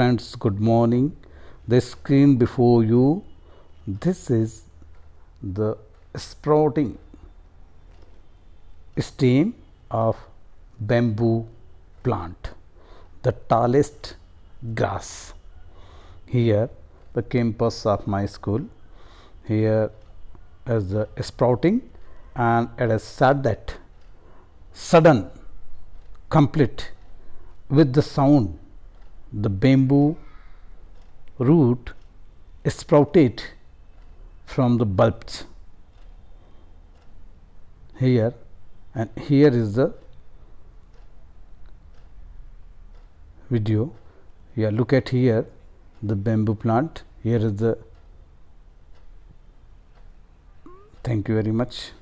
friends, good morning. The screen before you, this is the sprouting stem of bamboo plant, the tallest grass. Here, the campus of my school, here is the sprouting and it is said that sudden, complete with the sound the bamboo root sprouted from the bulbs here and here is the video yeah look at here the bamboo plant here is the thank you very much